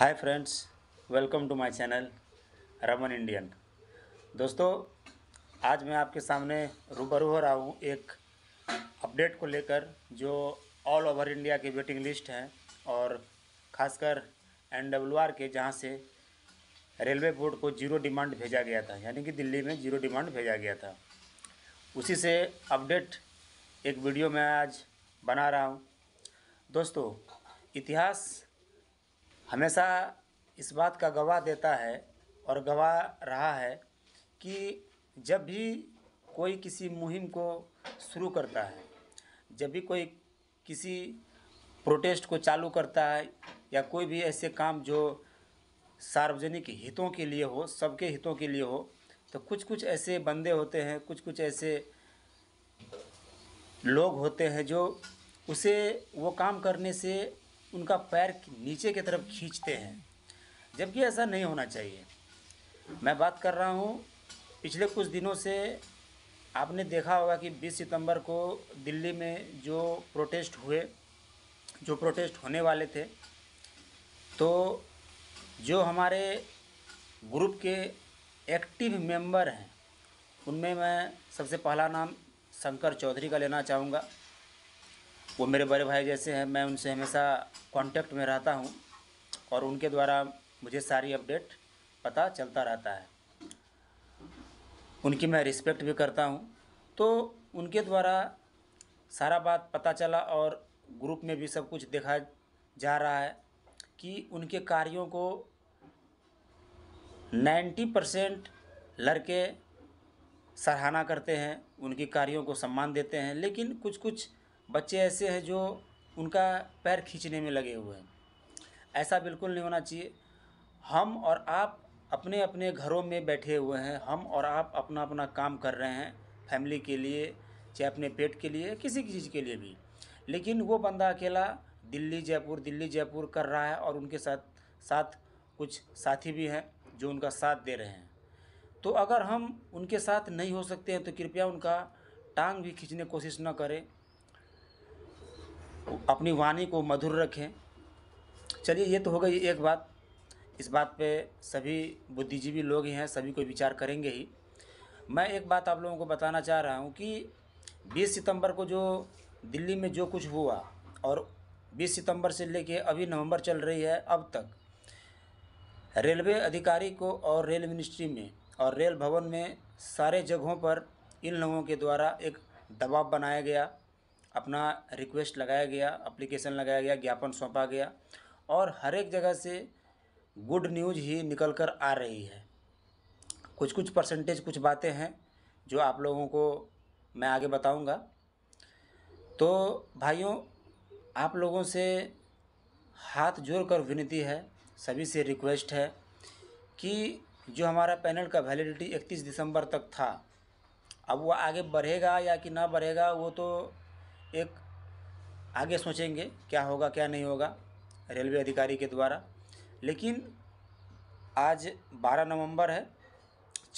hi friends welcome to my channel Raman Indian दोस्तों आज मैं आपके सामने रूबरू हो रहा हूँ एक अपडेट को लेकर जो ऑल ओवर इंडिया की वेटिंग लिस्ट है और खासकर एन डब्ल्यू आर के जहाँ से रेलवे बोर्ड को जीरो डिमांड भेजा गया था यानी कि दिल्ली में जीरो डिमांड भेजा गया था उसी से अपडेट एक वीडियो मैं आज बना रहा हूँ दोस्तों इतिहास हमेशा इस बात का गवाह देता है और गवाह रहा है कि जब भी कोई किसी मुहिम को शुरू करता है जब भी कोई किसी प्रोटेस्ट को चालू करता है या कोई भी ऐसे काम जो सार्वजनिक हितों के लिए हो सबके हितों के लिए हो तो कुछ कुछ ऐसे बंदे होते हैं कुछ कुछ ऐसे लोग होते हैं जो उसे वो काम करने से उनका पैर नीचे की तरफ खींचते हैं जबकि ऐसा नहीं होना चाहिए मैं बात कर रहा हूँ पिछले कुछ दिनों से आपने देखा होगा कि 20 सितंबर को दिल्ली में जो प्रोटेस्ट हुए जो प्रोटेस्ट होने वाले थे तो जो हमारे ग्रुप के एक्टिव मेंबर हैं उनमें मैं सबसे पहला नाम शंकर चौधरी का लेना चाहूँगा वो मेरे बड़े भाई जैसे हैं मैं उनसे हमेशा कांटेक्ट में रहता हूँ और उनके द्वारा मुझे सारी अपडेट पता चलता रहता है उनकी मैं रिस्पेक्ट भी करता हूँ तो उनके द्वारा सारा बात पता चला और ग्रुप में भी सब कुछ देखा जा रहा है कि उनके कार्यों को 90 परसेंट लड़के सराहना करते हैं उनके कार्यों को सम्मान देते हैं लेकिन कुछ कुछ बच्चे ऐसे हैं जो उनका पैर खींचने में लगे हुए हैं ऐसा बिल्कुल नहीं होना चाहिए हम और आप अपने अपने घरों में बैठे हुए हैं हम और आप अपना अपना काम कर रहे हैं फैमिली के लिए चाहे अपने पेट के लिए किसी की चीज़ के लिए भी लेकिन वो बंदा अकेला दिल्ली जयपुर दिल्ली जयपुर कर रहा है और उनके साथ साथ कुछ साथी भी हैं जो उनका साथ दे रहे हैं तो अगर हम उनके साथ नहीं हो सकते हैं तो कृपया उनका टांग भी खींचने कोशिश न करें अपनी वाणी को मधुर रखें चलिए ये तो हो गई एक बात इस बात पे सभी बुद्धिजीवी लोग हैं सभी को विचार करेंगे ही मैं एक बात आप लोगों को बताना चाह रहा हूँ कि 20 सितंबर को जो दिल्ली में जो कुछ हुआ और 20 सितंबर से लेके अभी नवंबर चल रही है अब तक रेलवे अधिकारी को और रेल मिनिस्ट्री में और रेल भवन में सारे जगहों पर इन लोगों के द्वारा एक दबाव बनाया गया अपना रिक्वेस्ट लगाया गया अप्लीकेशन लगाया गया ज्ञापन सौंपा गया और हर एक जगह से गुड न्यूज़ ही निकल कर आ रही है कुछ कुछ परसेंटेज कुछ बातें हैं जो आप लोगों को मैं आगे बताऊंगा तो भाइयों आप लोगों से हाथ जोड़ कर विनती है सभी से रिक्वेस्ट है कि जो हमारा पैनल का वैलिडिटी इकतीस दिसंबर तक था अब वो आगे बढ़ेगा या कि ना बढ़ेगा वो तो एक आगे सोचेंगे क्या होगा क्या नहीं होगा रेलवे अधिकारी के द्वारा लेकिन आज 12 नवंबर है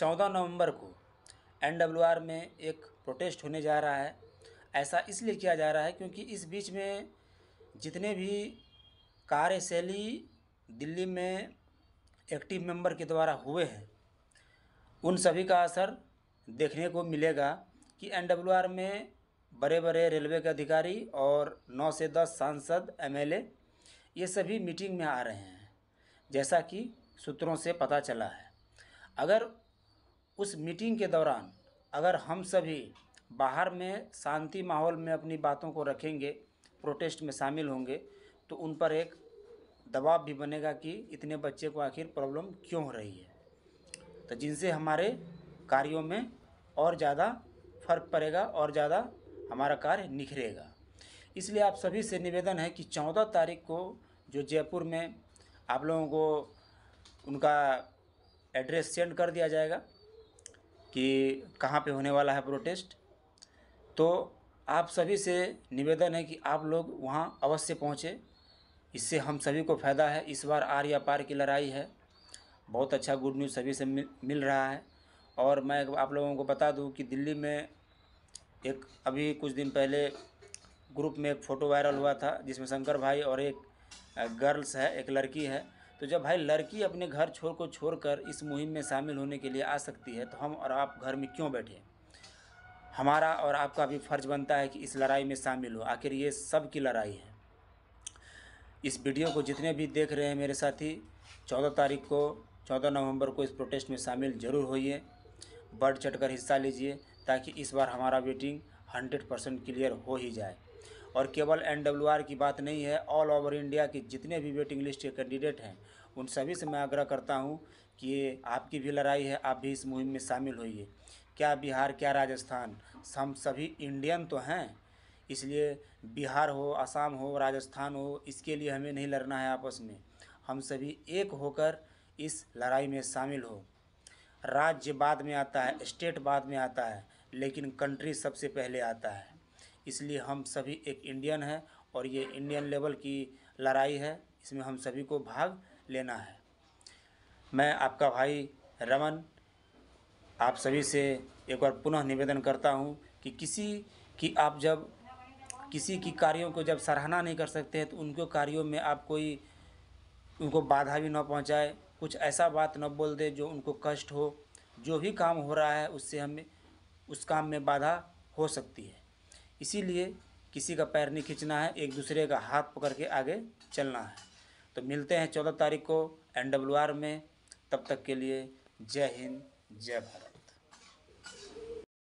14 नवंबर को एन में एक प्रोटेस्ट होने जा रहा है ऐसा इसलिए किया जा रहा है क्योंकि इस बीच में जितने भी कार्यशैली दिल्ली में एक्टिव मेंबर के द्वारा हुए हैं उन सभी का असर देखने को मिलेगा कि एन में बड़े बड़े रेलवे के अधिकारी और नौ से दस सांसद एमएलए ये सभी मीटिंग में आ रहे हैं जैसा कि सूत्रों से पता चला है अगर उस मीटिंग के दौरान अगर हम सभी बाहर में शांति माहौल में अपनी बातों को रखेंगे प्रोटेस्ट में शामिल होंगे तो उन पर एक दबाव भी बनेगा कि इतने बच्चे को आखिर प्रॉब्लम क्यों हो रही है तो जिनसे हमारे कार्यों में और ज़्यादा फर्क पड़ेगा और ज़्यादा हमारा कार्य निखरेगा इसलिए आप सभी से निवेदन है कि चौदह तारीख को जो जयपुर में आप लोगों को उनका एड्रेस सेंड कर दिया जाएगा कि कहाँ पे होने वाला है प्रोटेस्ट तो आप सभी से निवेदन है कि आप लोग वहाँ अवश्य पहुँचे इससे हम सभी को फ़ायदा है इस बार आर या पार की लड़ाई है बहुत अच्छा गुड न्यूज़ सभी से मिल मिल रहा है और मैं आप लोगों को बता दूं कि दिल्ली में एक अभी कुछ दिन पहले ग्रुप में एक फ़ोटो वायरल हुआ था जिसमें शंकर भाई और एक गर्ल्स है एक लड़की है तो जब भाई लड़की अपने घर छोड़ को छोड़कर इस मुहिम में शामिल होने के लिए आ सकती है तो हम और आप घर में क्यों बैठे हमारा और आपका भी फ़र्ज बनता है कि इस लड़ाई में शामिल हो आखिर ये सब की लड़ाई है इस वीडियो को जितने भी देख रहे हैं मेरे साथी चौदह तारीख को चौदह नवंबर को इस प्रोटेस्ट में शामिल ज़रूर होइए बढ़ चढ़ कर हिस्सा लीजिए ताकि इस बार हमारा वेटिंग 100 परसेंट क्लियर हो ही जाए और केवल एन की बात नहीं है ऑल ओवर इंडिया के जितने भी वेटिंग लिस्ट के कैंडिडेट हैं उन सभी से मैं आग्रह करता हूं कि ये आपकी भी लड़ाई है आप भी इस मुहिम में शामिल होइए क्या बिहार क्या राजस्थान हम सभी इंडियन तो हैं इसलिए बिहार हो असम हो राजस्थान हो इसके लिए हमें नहीं लड़ना है आपस में हम सभी एक होकर इस लड़ाई में शामिल हो राज्य बाद में आता है स्टेट बाद में आता है लेकिन कंट्री सबसे पहले आता है इसलिए हम सभी एक इंडियन हैं और ये इंडियन लेवल की लड़ाई है इसमें हम सभी को भाग लेना है मैं आपका भाई रमन आप सभी से एक बार पुनः निवेदन करता हूँ कि किसी की आप जब किसी की कार्यों को जब सराहना नहीं कर सकते हैं तो उनके कार्यों में आप कोई उनको बाधा भी ना पहुँचाए कुछ ऐसा बात न बोल दे जो उनको कष्ट हो जो भी काम हो रहा है उससे हमें उस काम में बाधा हो सकती है इसीलिए किसी का पैर नहीं खींचना है एक दूसरे का हाथ पकड़ के आगे चलना है तो मिलते हैं चौदह तारीख को एन में तब तक के लिए जय हिंद जय भारत